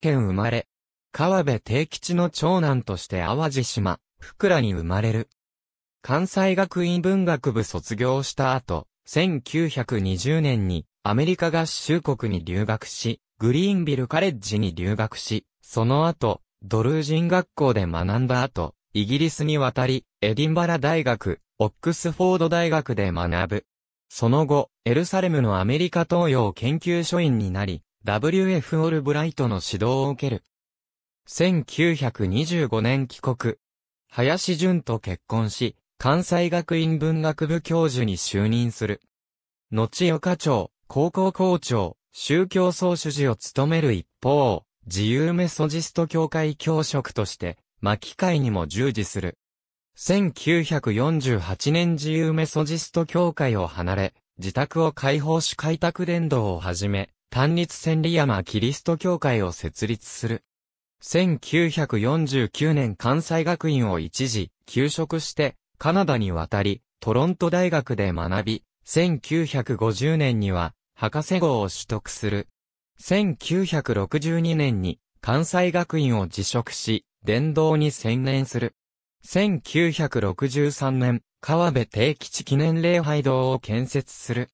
県生まれ。川辺定吉の長男として淡路島、福良に生まれる。関西学院文学部卒業した後、1920年にアメリカ合衆国に留学し、グリーンビルカレッジに留学し、その後、ドルージン学校で学んだ後、イギリスに渡り、エディンバラ大学、オックスフォード大学で学ぶ。その後、エルサレムのアメリカ東洋研究所員になり、WF オルブライトの指導を受ける。1925年帰国。林淳と結婚し、関西学院文学部教授に就任する。後与課長、高校校長、宗教総主事を務める一方、自由メソジスト教会教職として、巻会にも従事する。1948年自由メソジスト教会を離れ、自宅を開放し開拓伝道を始め、単立千里山キリスト教会を設立する。1949年関西学院を一時、休職して、カナダに渡り、トロント大学で学び、1950年には、博士号を取得する。1962年に、関西学院を辞職し、伝道に専念する。1963年、川辺定吉記念礼拝堂を建設する。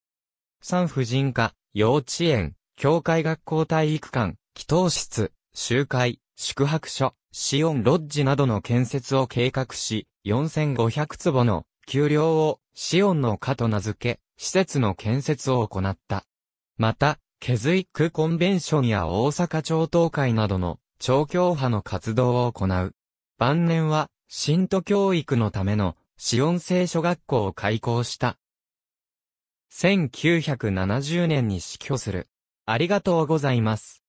産婦人科、幼稚園、教会学校体育館、祈祷室、集会、宿泊所、シオンロッジなどの建設を計画し、4500坪の丘陵をシオンの下と名付け、施設の建設を行った。また、ケズイックコンベンションや大阪超党会などの超教派の活動を行う。晩年は、新都教育のための、シオン聖書学校を開校した。1970年に死去する。ありがとうございます。